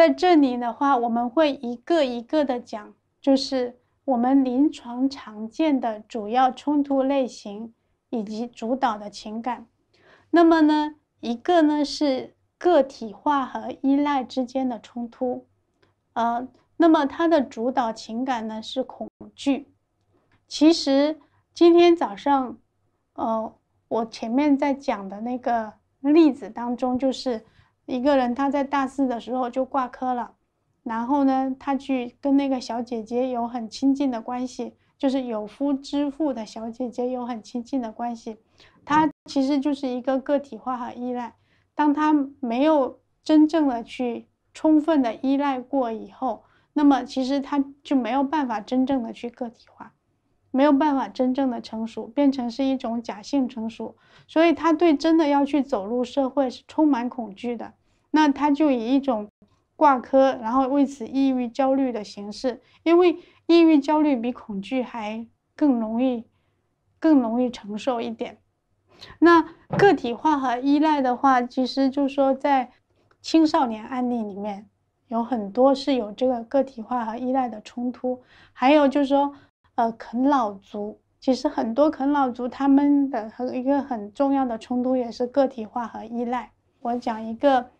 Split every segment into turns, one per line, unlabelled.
在这里的话，我们会一个一个的讲，就是我们临床常见的主要冲突类型以及主导的情感。那么呢，一个呢是个体化和依赖之间的冲突，呃，那么它的主导情感呢是恐惧。其实今天早上，呃，我前面在讲的那个例子当中，就是。一个人他在大四的时候就挂科了，然后呢，他去跟那个小姐姐有很亲近的关系，就是有夫之妇的小姐姐有很亲近的关系。他其实就是一个个体化和依赖，当他没有真正的去充分的依赖过以后，那么其实他就没有办法真正的去个体化，没有办法真正的成熟，变成是一种假性成熟。所以他对真的要去走入社会是充满恐惧的。那他就以一种挂科，然后为此抑郁焦虑的形式，因为抑郁焦虑比恐惧还更容易更容易承受一点。那个体化和依赖的话，其实就是说在青少年案例里面有很多是有这个个体化和依赖的冲突，还有就是说呃啃老族，其实很多啃老族他们的和一个很重要的冲突也是个体化和依赖。我讲一个。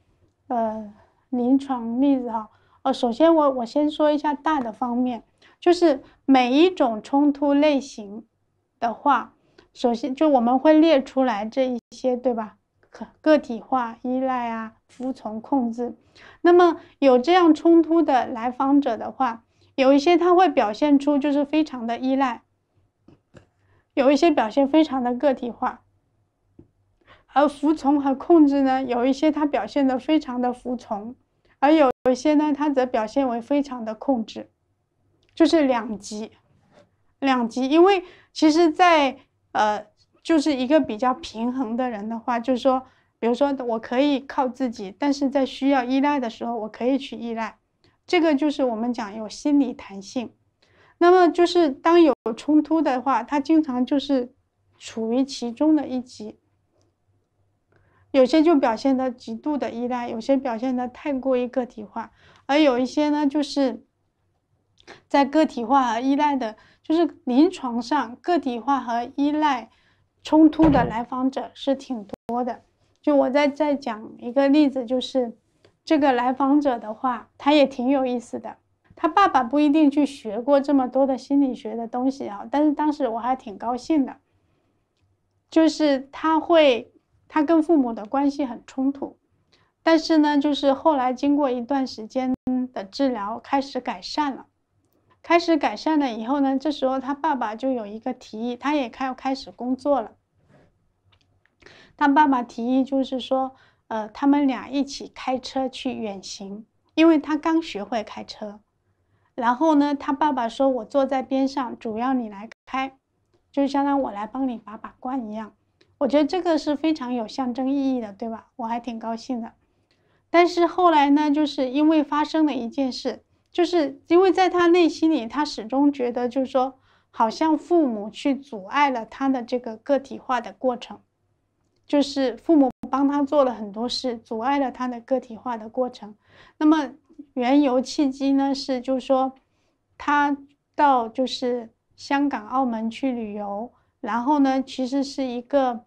呃，临床例子哈，呃，首先我我先说一下大的方面，就是每一种冲突类型的话，首先就我们会列出来这一些，对吧？个体化、依赖啊、服从、控制，那么有这样冲突的来访者的话，有一些他会表现出就是非常的依赖，有一些表现非常的个体化。而服从和控制呢？有一些他表现的非常的服从，而有一些呢，他则表现为非常的控制，就是两极，两极。因为其实，在呃，就是一个比较平衡的人的话，就是说，比如说我可以靠自己，但是在需要依赖的时候，我可以去依赖。这个就是我们讲有心理弹性。那么就是当有冲突的话，他经常就是处于其中的一极。有些就表现的极度的依赖，有些表现的太过于个体化，而有一些呢，就是在个体化和依赖的，就是临床上个体化和依赖冲突的来访者是挺多的。就我在在讲一个例子，就是这个来访者的话，他也挺有意思的。他爸爸不一定去学过这么多的心理学的东西啊，但是当时我还挺高兴的，就是他会。他跟父母的关系很冲突，但是呢，就是后来经过一段时间的治疗，开始改善了。开始改善了以后呢，这时候他爸爸就有一个提议，他也开开始工作了。他爸爸提议就是说，呃，他们俩一起开车去远行，因为他刚学会开车。然后呢，他爸爸说：“我坐在边上，主要你来开，就相当于我来帮你把把关一样。”我觉得这个是非常有象征意义的，对吧？我还挺高兴的。但是后来呢，就是因为发生了一件事，就是因为在他内心里，他始终觉得就是说，好像父母去阻碍了他的这个个体化的过程，就是父母帮他做了很多事，阻碍了他的个体化的过程。那么，缘由契机呢，是就是说，他到就是香港、澳门去旅游，然后呢，其实是一个。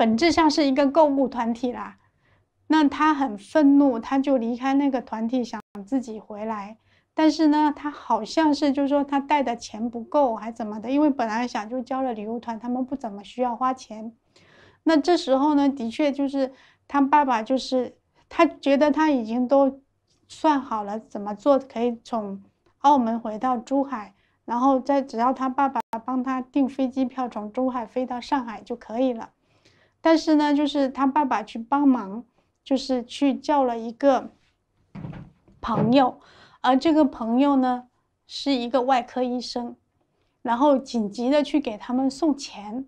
本质上是一个购物团体啦，那他很愤怒，他就离开那个团体，想自己回来。但是呢，他好像是就是说他带的钱不够，还怎么的？因为本来想就交了旅游团，他们不怎么需要花钱。那这时候呢，的确就是他爸爸就是他觉得他已经都算好了怎么做，可以从澳门回到珠海，然后再只要他爸爸帮他订飞机票，从珠海飞到上海就可以了。但是呢，就是他爸爸去帮忙，就是去叫了一个朋友，而这个朋友呢是一个外科医生，然后紧急的去给他们送钱。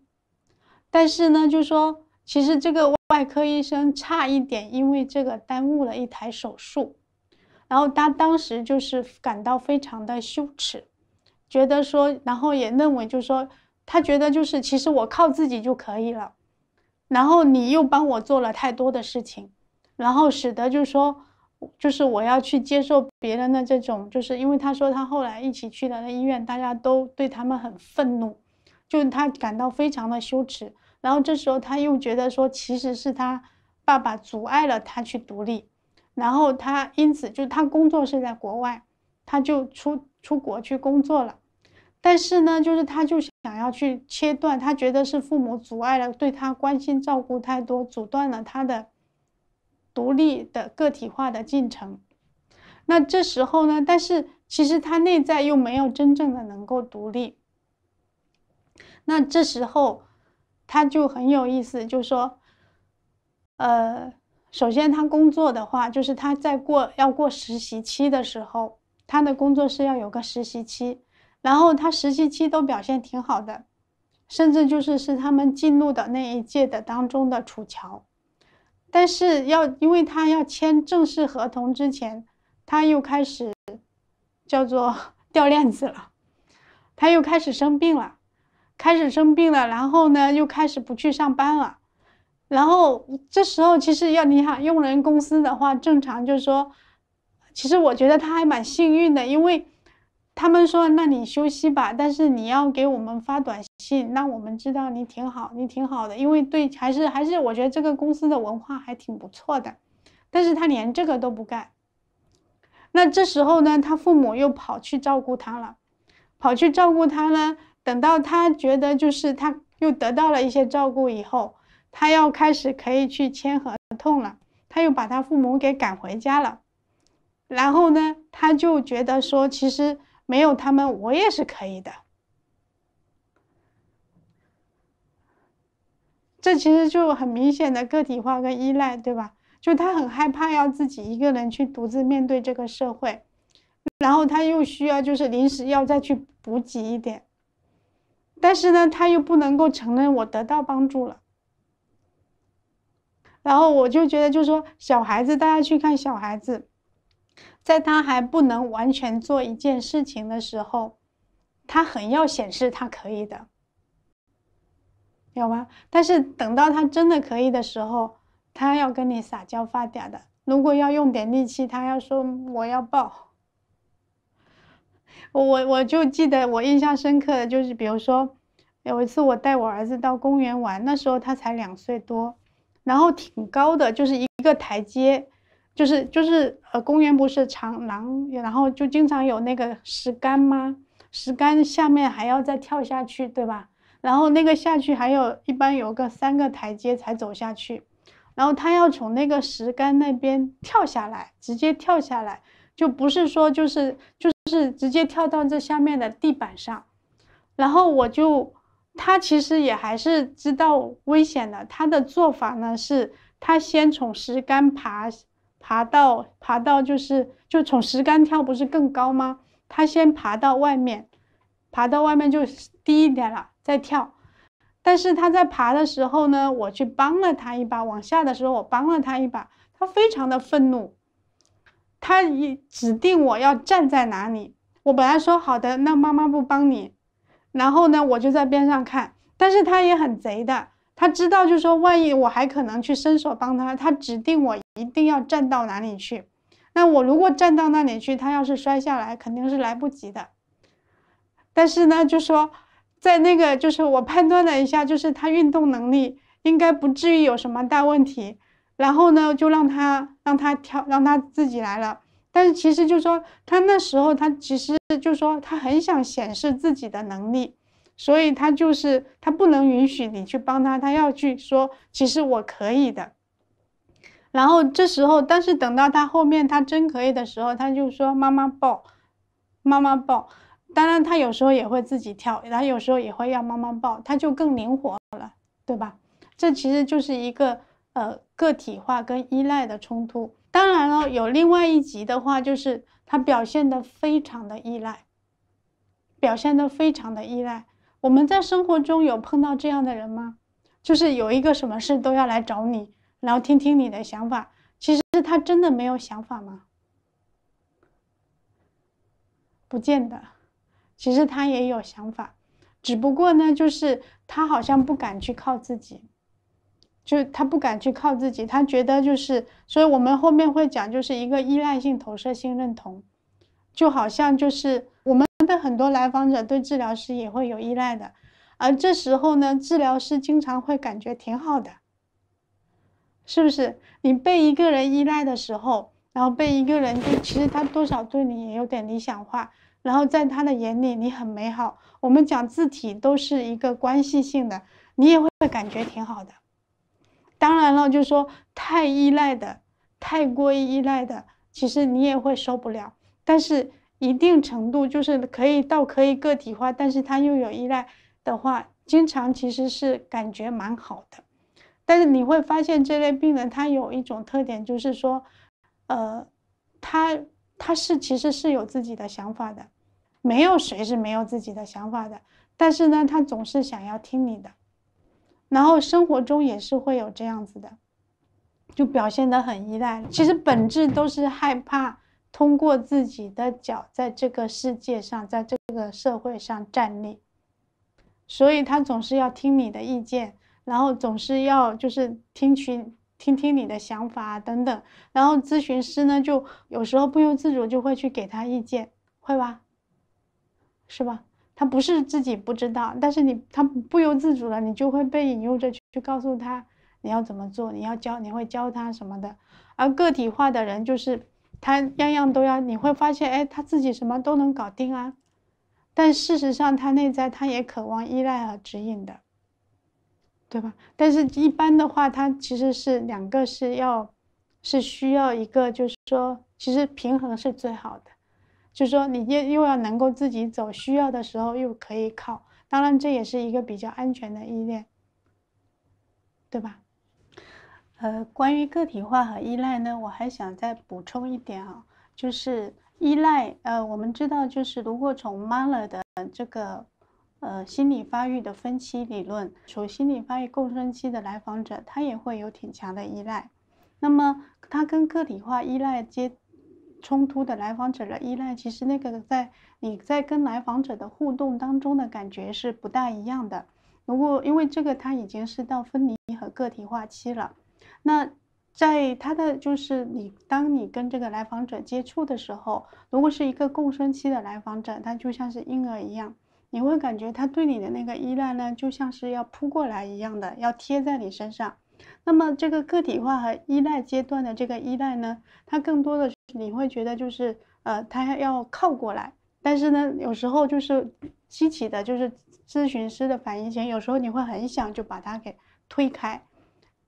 但是呢，就说其实这个外科医生差一点，因为这个耽误了一台手术，然后他当时就是感到非常的羞耻，觉得说，然后也认为就是说，他觉得就是其实我靠自己就可以了。然后你又帮我做了太多的事情，然后使得就是说，就是我要去接受别人的这种，就是因为他说他后来一起去的那医院，大家都对他们很愤怒，就是他感到非常的羞耻。然后这时候他又觉得说，其实是他爸爸阻碍了他去独立，然后他因此就是他工作是在国外，他就出出国去工作了。但是呢，就是他就想要去切断，他觉得是父母阻碍了对他关心照顾太多，阻断了他的独立的个体化的进程。那这时候呢，但是其实他内在又没有真正的能够独立。那这时候，他就很有意思，就说，呃，首先他工作的话，就是他在过要过实习期的时候，他的工作是要有个实习期。然后他实习期都表现挺好的，甚至就是是他们进入的那一届的当中的楚乔，但是要因为他要签正式合同之前，他又开始叫做 掉链子了，他又开始生病了，开始生病了，然后呢又开始不去上班了，然后这时候其实要你看用人公司的话，正常就是说，其实我觉得他还蛮幸运的，因为。他们说：“那你休息吧，但是你要给我们发短信，让我们知道你挺好，你挺好的。因为对，还是还是，我觉得这个公司的文化还挺不错的。但是他连这个都不干。那这时候呢，他父母又跑去照顾他了，跑去照顾他呢。等到他觉得就是他又得到了一些照顾以后，他要开始可以去签合同了。他又把他父母给赶回家了。然后呢，他就觉得说，其实。没有他们，我也是可以的。这其实就很明显的个体化跟依赖，对吧？就他很害怕要自己一个人去独自面对这个社会，然后他又需要就是临时要再去补给一点，但是呢，他又不能够承认我得到帮助了。然后我就觉得，就说小孩子，大家去看小孩子。在他还不能完全做一件事情的时候，他很要显示他可以的，有吗？但是等到他真的可以的时候，他要跟你撒娇发嗲的。如果要用点力气，他要说我要抱。我我我就记得我印象深刻的，就是比如说有一次我带我儿子到公园玩，那时候他才两岁多，然后挺高的，就是一个台阶。就是就是呃，公园不是长廊，然后就经常有那个石杆吗？石杆下面还要再跳下去，对吧？然后那个下去还有一般有个三个台阶才走下去，然后他要从那个石杆那边跳下来，直接跳下来，就不是说就是就是直接跳到这下面的地板上。然后我就他其实也还是知道危险的，他的做法呢是，他先从石杆爬。爬到爬到就是就从石杆跳，不是更高吗？他先爬到外面，爬到外面就低一点了，再跳。但是他在爬的时候呢，我去帮了他一把。往下的时候我帮了他一把，他非常的愤怒，他指定我要站在哪里。我本来说好的，那妈妈不帮你。然后呢，我就在边上看，但是他也很贼的。他知道，就是说，万一我还可能去伸手帮他，他指定我一定要站到哪里去。那我如果站到那里去，他要是摔下来，肯定是来不及的。但是呢，就说在那个，就是我判断了一下，就是他运动能力应该不至于有什么大问题。然后呢，就让他让他跳，让他自己来了。但是其实就说他那时候，他其实就说他很想显示自己的能力。所以他就是他不能允许你去帮他，他要去说其实我可以的。然后这时候，但是等到他后面他真可以的时候，他就说妈妈抱，妈妈抱。当然，他有时候也会自己跳，他有时候也会要妈妈抱，他就更灵活了，对吧？这其实就是一个呃个体化跟依赖的冲突。当然了，有另外一集的话，就是他表现的非常的依赖，表现的非常的依赖。我们在生活中有碰到这样的人吗？就是有一个什么事都要来找你，然后听听你的想法。其实他真的没有想法吗？不见得，其实他也有想法，只不过呢，就是他好像不敢去靠自己，就他不敢去靠自己，他觉得就是，所以我们后面会讲，就是一个依赖性、投射性认同，就好像就是我们。很多来访者对治疗师也会有依赖的，而这时候呢，治疗师经常会感觉挺好的，是不是？你被一个人依赖的时候，然后被一个人就其实他多少对你也有点理想化，然后在他的眼里你很美好。我们讲字体都是一个关系性的，你也会感觉挺好的。当然了，就是说太依赖的、太过于依赖的，其实你也会受不了。但是。一定程度就是可以到可以个体化，但是他又有依赖的话，经常其实是感觉蛮好的。但是你会发现这类病人他有一种特点，就是说，呃，他他是其实是有自己的想法的，没有谁是没有自己的想法的。但是呢，他总是想要听你的，然后生活中也是会有这样子的，就表现得很依赖。其实本质都是害怕。通过自己的脚在这个世界上，在这个社会上站立，所以他总是要听你的意见，然后总是要就是听取听听你的想法啊等等。然后咨询师呢，就有时候不由自主就会去给他意见，会吧？是吧？他不是自己不知道，但是你他不由自主了，你就会被引诱着去去告诉他你要怎么做，你要教你会教他什么的。而个体化的人就是。他样样都要，你会发现，哎，他自己什么都能搞定啊。但事实上，他内在他也渴望依赖和指引的，对吧？但是一般的话，他其实是两个是要，是需要一个，就是说，其实平衡是最好的，就是说，你又又要能够自己走，需要的时候又可以靠。当然，这也是一个比较安全的依恋，对吧？呃，关于个体化和依赖呢，我还想再补充一点啊，就是依赖，呃，我们知道，就是如果从马勒的这个呃心理发育的分期理论，从心理发育共生期的来访者，他也会有挺强的依赖。那么，他跟个体化依赖接冲突的来访者的依赖，其实那个在你在跟来访者的互动当中的感觉是不大一样的。如果因为这个，他已经是到分离和个体化期了。那在他的就是你，当你跟这个来访者接触的时候，如果是一个共生期的来访者，他就像是婴儿一样，你会感觉他对你的那个依赖呢，就像是要扑过来一样的，要贴在你身上。那么这个个体化和依赖阶段的这个依赖呢，它更多的你会觉得就是呃，他要靠过来，但是呢，有时候就是激起的就是咨询师的反应前，有时候你会很想就把他给推开。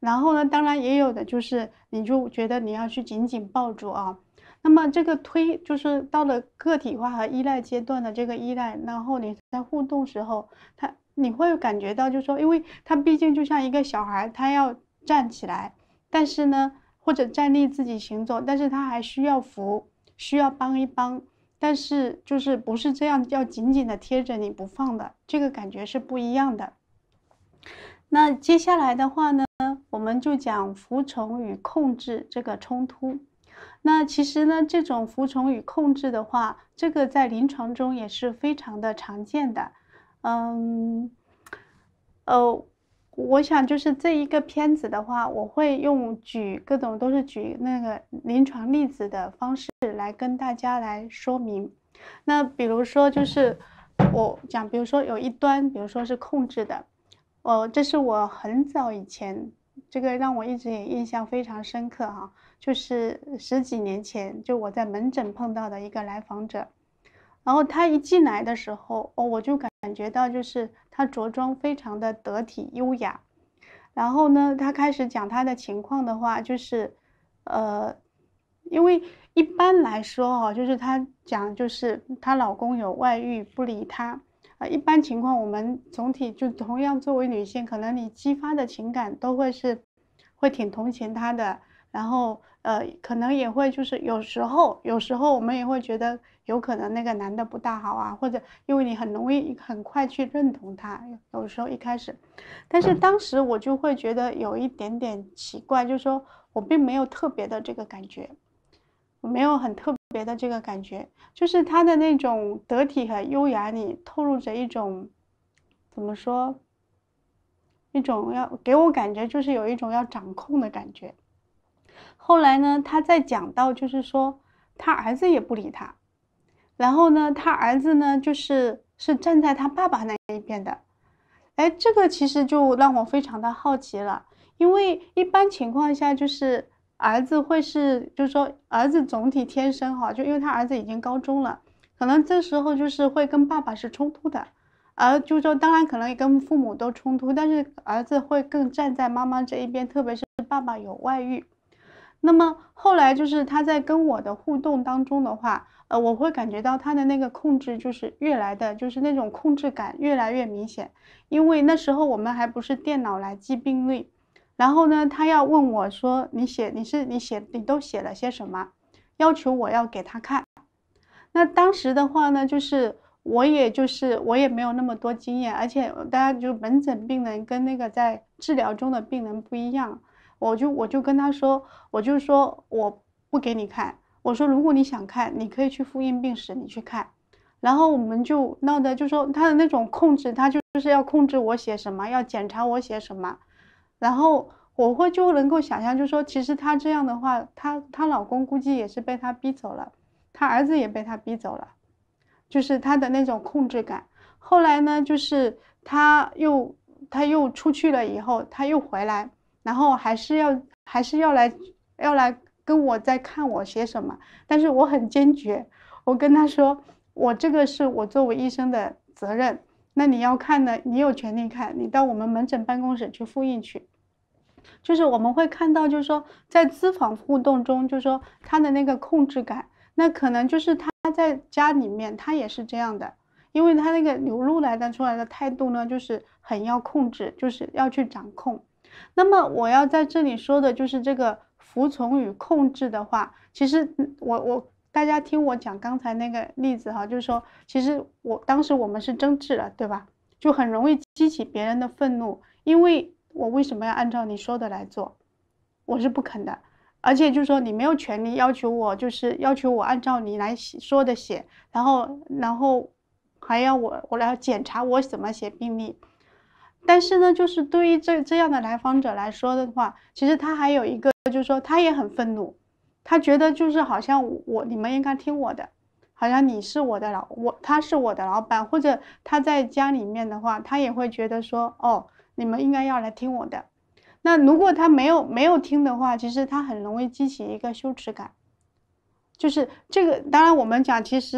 然后呢，当然也有的，就是你就觉得你要去紧紧抱住啊。那么这个推就是到了个体化和依赖阶段的这个依赖，然后你在互动时候，他你会感觉到，就说，因为他毕竟就像一个小孩，他要站起来，但是呢，或者站立自己行走，但是他还需要扶，需要帮一帮。但是就是不是这样，要紧紧的贴着你不放的，这个感觉是不一样的。那接下来的话呢，我们就讲服从与控制这个冲突。那其实呢，这种服从与控制的话，这个在临床中也是非常的常见的。嗯，呃，我想就是这一个片子的话，我会用举各种都是举那个临床例子的方式来跟大家来说明。那比如说就是我讲，比如说有一端，比如说是控制的。哦，这是我很早以前，这个让我一直也印象非常深刻哈，就是十几年前，就我在门诊碰到的一个来访者，然后他一进来的时候，哦，我就感觉到就是他着装非常的得体优雅，然后呢，他开始讲他的情况的话，就是，呃，因为一般来说哈，就是他讲就是她老公有外遇，不理她。啊，一般情况我们总体就同样作为女性，可能你激发的情感都会是，会挺同情他的。然后，呃，可能也会就是有时候，有时候我们也会觉得有可能那个男的不大好啊，或者因为你很容易很快去认同他。有时候一开始，但是当时我就会觉得有一点点奇怪，就是说我并没有特别的这个感觉。没有很特别的这个感觉，就是他的那种得体和优雅里透露着一种，怎么说，一种要给我感觉就是有一种要掌控的感觉。后来呢，他在讲到就是说他儿子也不理他，然后呢，他儿子呢就是是站在他爸爸那一边的，哎，这个其实就让我非常的好奇了，因为一般情况下就是。儿子会是，就是说，儿子总体天生哈，就因为他儿子已经高中了，可能这时候就是会跟爸爸是冲突的，而就是说，当然可能跟父母都冲突，但是儿子会更站在妈妈这一边，特别是爸爸有外遇。那么后来就是他在跟我的互动当中的话，呃，我会感觉到他的那个控制就是越来的，就是那种控制感越来越明显，因为那时候我们还不是电脑来记病历。然后呢，他要问我说：“你写你是你写你都写了些什么？”要求我要给他看。那当时的话呢，就是我也就是我也没有那么多经验，而且大家就门诊病人跟那个在治疗中的病人不一样，我就我就跟他说，我就说我不给你看。我说如果你想看，你可以去复印病史，你去看。然后我们就闹得就说他的那种控制，他就就是要控制我写什么，要检查我写什么。然后我会就能够想象，就说其实她这样的话，她她老公估计也是被她逼走了，她儿子也被她逼走了，就是她的那种控制感。后来呢，就是她又她又出去了以后，她又回来，然后还是要还是要来要来跟我在看我写什么，但是我很坚决，我跟她说，我这个是我作为医生的责任，那你要看呢，你有权利看，你到我们门诊办公室去复印去。就是我们会看到，就是说在咨访互动中，就是说他的那个控制感，那可能就是他在家里面他也是这样的，因为他那个流露来的出来的态度呢，就是很要控制，就是要去掌控。那么我要在这里说的就是这个服从与控制的话，其实我我大家听我讲刚才那个例子哈，就是说其实我当时我们是争执了，对吧？就很容易激起别人的愤怒，因为。我为什么要按照你说的来做？我是不肯的，而且就是说你没有权利要求我，就是要求我按照你来说的写，然后，然后还要我我来检查我怎么写病历。但是呢，就是对于这这样的来访者来说的话，其实他还有一个，就是说他也很愤怒，他觉得就是好像我你们应该听我的，好像你是我的老我他是我的老板，或者他在家里面的话，他也会觉得说哦。你们应该要来听我的。那如果他没有没有听的话，其实他很容易激起一个羞耻感。就是这个，当然我们讲，其实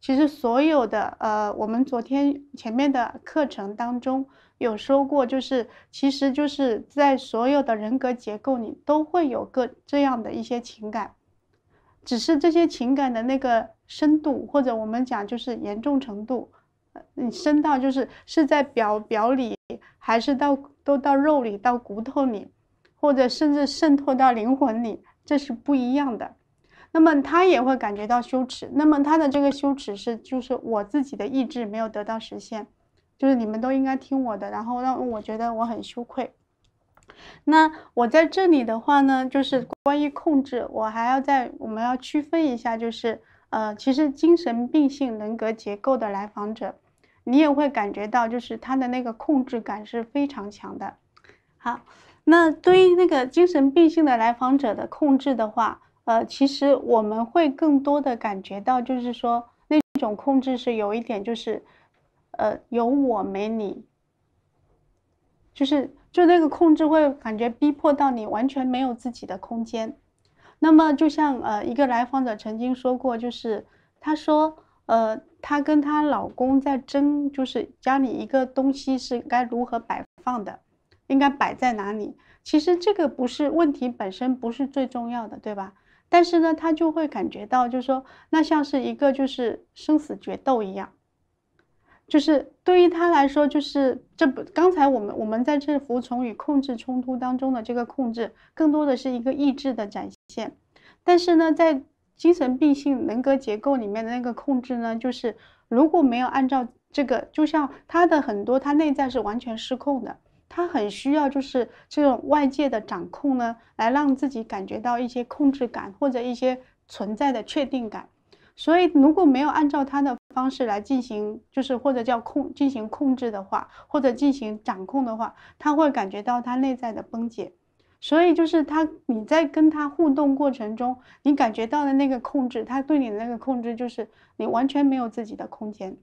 其实所有的呃，我们昨天前面的课程当中有说过，就是其实就是在所有的人格结构里都会有个这样的一些情感，只是这些情感的那个深度或者我们讲就是严重程度。你深到就是是在表表里，还是到都到肉里到骨头里，或者甚至渗透到灵魂里，这是不一样的。那么他也会感觉到羞耻。那么他的这个羞耻是就是我自己的意志没有得到实现，就是你们都应该听我的，然后让我觉得我很羞愧。那我在这里的话呢，就是关于控制，我还要在我们要区分一下，就是呃，其实精神病性人格结构的来访者。你也会感觉到，就是他的那个控制感是非常强的。好，那对于那个精神病性的来访者的控制的话，呃，其实我们会更多的感觉到，就是说那种控制是有一点，就是呃，有我没你，就是就那个控制会感觉逼迫到你完全没有自己的空间。那么，就像呃一个来访者曾经说过，就是他说。呃，她跟她老公在争，就是家里一个东西是该如何摆放的，应该摆在哪里。其实这个不是问题本身，不是最重要的，对吧？但是呢，她就会感觉到，就是说，那像是一个就是生死决斗一样，就是对于她来说，就是这不，刚才我们我们在这服从与控制冲突当中的这个控制，更多的是一个意志的展现，但是呢，在。精神病性人格结构里面的那个控制呢，就是如果没有按照这个，就像他的很多，他内在是完全失控的，他很需要就是这种外界的掌控呢，来让自己感觉到一些控制感或者一些存在的确定感。所以如果没有按照他的方式来进行，就是或者叫控进行控制的话，或者进行掌控的话，他会感觉到他内在的崩解。所以就是他，你在跟他互动过程中，你感觉到的那个控制，他对你的那个控制，就是你完全没有自己的空间，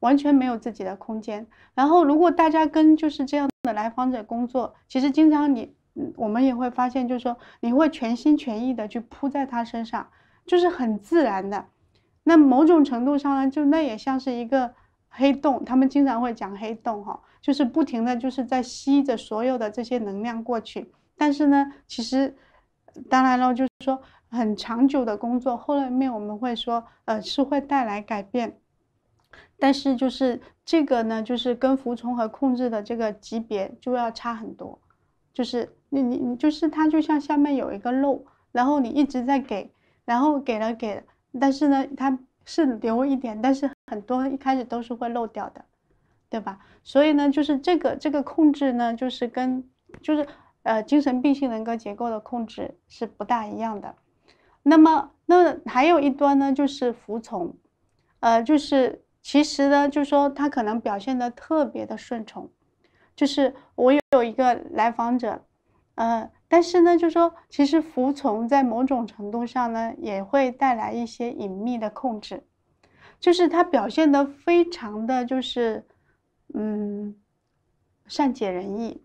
完全没有自己的空间。然后，如果大家跟就是这样的来访者工作，其实经常你，我们也会发现，就是说你会全心全意的去扑在他身上，就是很自然的。那某种程度上呢，就那也像是一个黑洞，他们经常会讲黑洞哈，就是不停的就是在吸着所有的这些能量过去。但是呢，其实当然了，就是说很长久的工作，后面面我们会说，呃，是会带来改变，但是就是这个呢，就是跟服从和控制的这个级别就要差很多，就是你你就是它就像下面有一个漏，然后你一直在给，然后给了给，但是呢，它是留一点，但是很多一开始都是会漏掉的，对吧？所以呢，就是这个这个控制呢，就是跟就是。呃，精神病性人格结构的控制是不大一样的。那么，那还有一端呢，就是服从。呃，就是其实呢，就是说他可能表现的特别的顺从。就是我有有一个来访者，呃，但是呢，就是说其实服从在某种程度上呢，也会带来一些隐秘的控制。就是他表现的非常的就是，嗯，善解人意。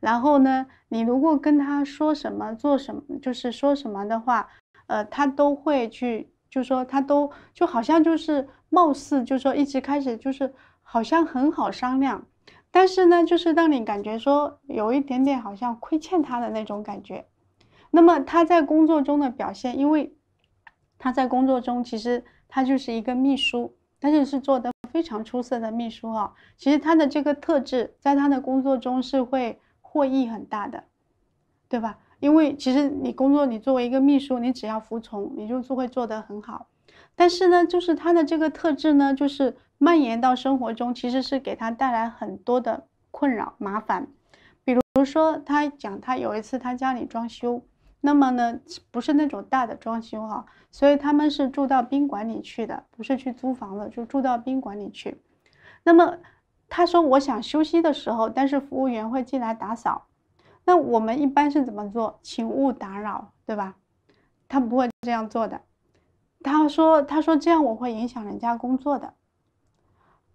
然后呢，你如果跟他说什么、做什么，就是说什么的话，呃，他都会去，就说他都就好像就是貌似就说一直开始就是好像很好商量，但是呢，就是让你感觉说有一点点好像亏欠他的那种感觉。那么他在工作中的表现，因为他在工作中其实他就是一个秘书，但是是做的非常出色的秘书啊。其实他的这个特质在他的工作中是会。获益很大的，对吧？因为其实你工作，你作为一个秘书，你只要服从，你就是会做得很好。但是呢，就是他的这个特质呢，就是蔓延到生活中，其实是给他带来很多的困扰、麻烦。比如，说他讲，他有一次他家里装修，那么呢，不是那种大的装修哈，所以他们是住到宾馆里去的，不是去租房子，就住到宾馆里去。那么。他说：“我想休息的时候，但是服务员会进来打扫。那我们一般是怎么做？请勿打扰，对吧？他不会这样做的。他说：他说这样我会影响人家工作的。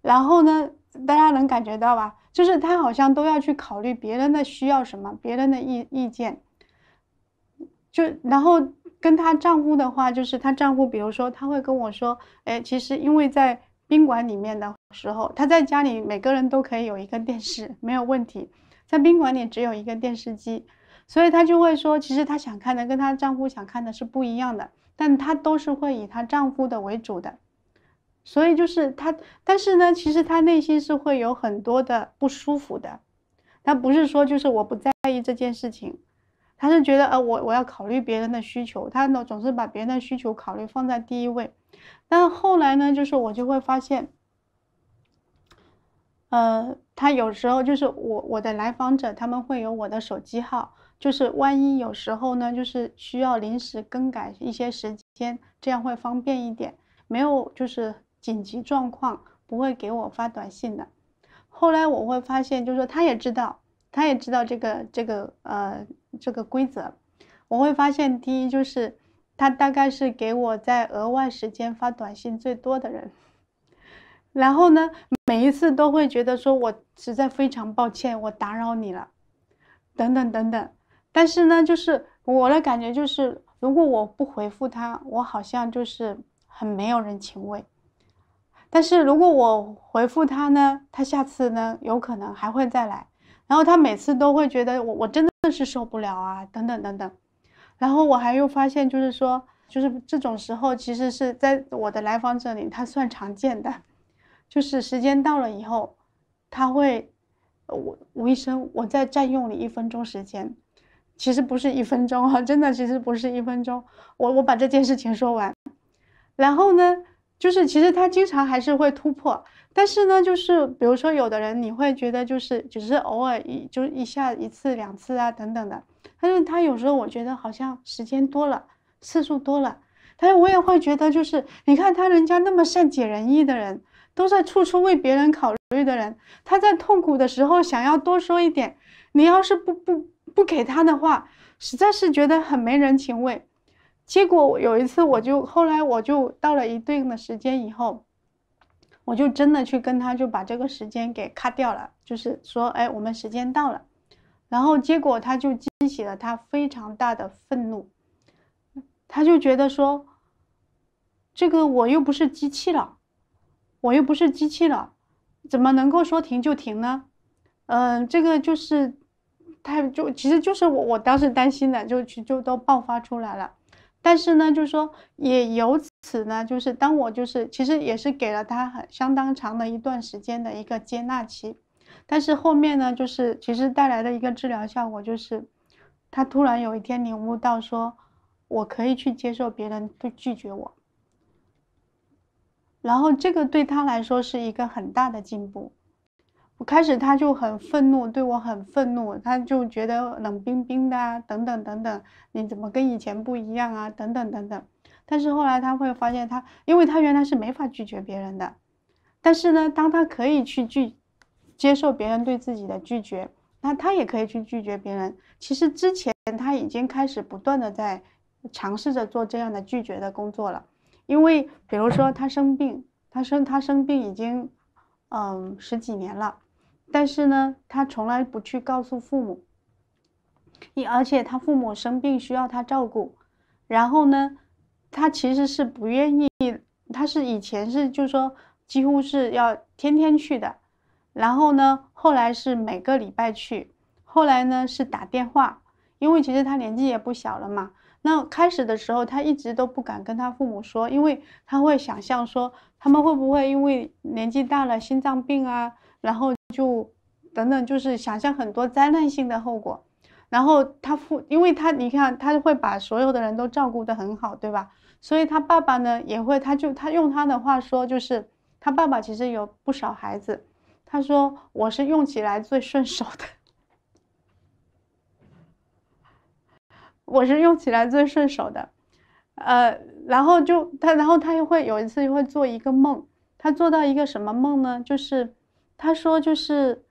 然后呢，大家能感觉到吧？就是他好像都要去考虑别人的需要什么，别人的意意见。就然后跟他丈夫的话，就是他丈夫，比如说他会跟我说：，哎，其实因为在。”宾馆里面的时候，她在家里每个人都可以有一个电视，没有问题。在宾馆里只有一个电视机，所以她就会说，其实她想看的跟她丈夫想看的是不一样的，但她都是会以她丈夫的为主的。所以就是她，但是呢，其实她内心是会有很多的不舒服的。她不是说就是我不在意这件事情，她是觉得呃我我要考虑别人的需求，她呢总是把别人的需求考虑放在第一位。但后来呢，就是我就会发现，呃，他有时候就是我我的来访者，他们会有我的手机号，就是万一有时候呢，就是需要临时更改一些时间，这样会方便一点。没有就是紧急状况，不会给我发短信的。后来我会发现，就是说他也知道，他也知道这个这个呃这个规则。我会发现，第一就是。他大概是给我在额外时间发短信最多的人，然后呢，每一次都会觉得说我实在非常抱歉，我打扰你了，等等等等。但是呢，就是我的感觉就是，如果我不回复他，我好像就是很没有人情味；但是如果我回复他呢，他下次呢有可能还会再来，然后他每次都会觉得我我真的是受不了啊，等等等等。然后我还又发现，就是说，就是这种时候，其实是在我的来访者里，他算常见的，就是时间到了以后，他会，我吴医生，我再占用你一分钟时间，其实不是一分钟啊，真的，其实不是一分钟，我我把这件事情说完，然后呢，就是其实他经常还是会突破，但是呢，就是比如说有的人，你会觉得就是只是偶尔一就一下一次两次啊等等的。但是他有时候我觉得好像时间多了次数多了，但是我也会觉得就是你看他人家那么善解人意的人，都在处处为别人考虑的人，他在痛苦的时候想要多说一点，你要是不不不给他的话，实在是觉得很没人情味。结果有一次我就后来我就到了一定的时间以后，我就真的去跟他就把这个时间给卡掉了，就是说哎我们时间到了，然后结果他就。激起了他非常大的愤怒，他就觉得说：“这个我又不是机器了，我又不是机器了，怎么能够说停就停呢？”嗯，这个就是太就，其实就是我我当时担心的，就就都爆发出来了。但是呢，就是说也由此呢，就是当我就是其实也是给了他很相当长的一段时间的一个接纳期。但是后面呢，就是其实带来的一个治疗效果就是。他突然有一天领悟到，说我可以去接受别人对拒绝我，然后这个对他来说是一个很大的进步。我开始他就很愤怒，对我很愤怒，他就觉得冷冰冰的啊，等等等等，你怎么跟以前不一样啊，等等等等。但是后来他会发现，他因为他原来是没法拒绝别人的，但是呢，当他可以去拒接受别人对自己的拒绝。那他也可以去拒绝别人。其实之前他已经开始不断的在尝试着做这样的拒绝的工作了。因为比如说他生病，他生他生病已经嗯十几年了，但是呢他从来不去告诉父母。而且他父母生病需要他照顾，然后呢他其实是不愿意，他是以前是就是说几乎是要天天去的。然后呢，后来是每个礼拜去，后来呢是打电话，因为其实他年纪也不小了嘛。那开始的时候，他一直都不敢跟他父母说，因为他会想象说，他们会不会因为年纪大了，心脏病啊，然后就等等，就是想象很多灾难性的后果。然后他父，因为他你看，他会把所有的人都照顾得很好，对吧？所以他爸爸呢也会，他就他用他的话说，就是他爸爸其实有不少孩子。他说：“我是用起来最顺手的，我是用起来最顺手的，呃，然后就他，然后他又会有一次会做一个梦，他做到一个什么梦呢？就是他说，就是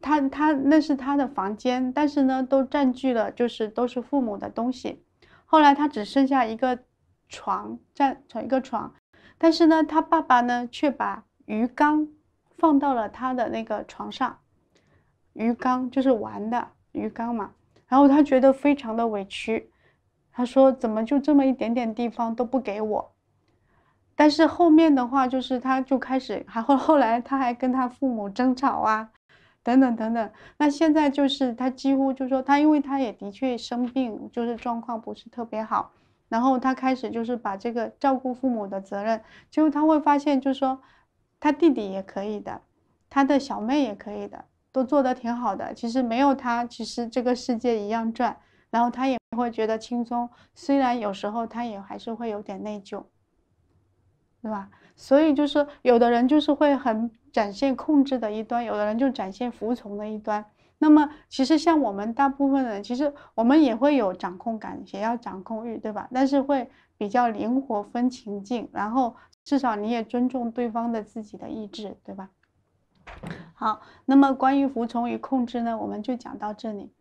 他他那是他的房间，但是呢都占据了，就是都是父母的东西。后来他只剩下一个床，占成一个床，但是呢，他爸爸呢却把鱼缸。”放到了他的那个床上，鱼缸就是玩的鱼缸嘛。然后他觉得非常的委屈，他说怎么就这么一点点地方都不给我？但是后面的话就是，他就开始还后后来他还跟他父母争吵啊，等等等等。那现在就是他几乎就说，他因为他也的确生病，就是状况不是特别好。然后他开始就是把这个照顾父母的责任，结果他会发现就是说。他弟弟也可以的，他的小妹也可以的，都做的挺好的。其实没有他，其实这个世界一样转。然后他也会觉得轻松，虽然有时候他也还是会有点内疚，对吧？所以就是有的人就是会很展现控制的一端，有的人就展现服从的一端。那么其实像我们大部分人，其实我们也会有掌控感，也要掌控欲，对吧？但是会比较灵活分情境，然后。至少你也尊重对方的自己的意志，对吧？好，那么关于服从与控制呢，我们就讲到这里。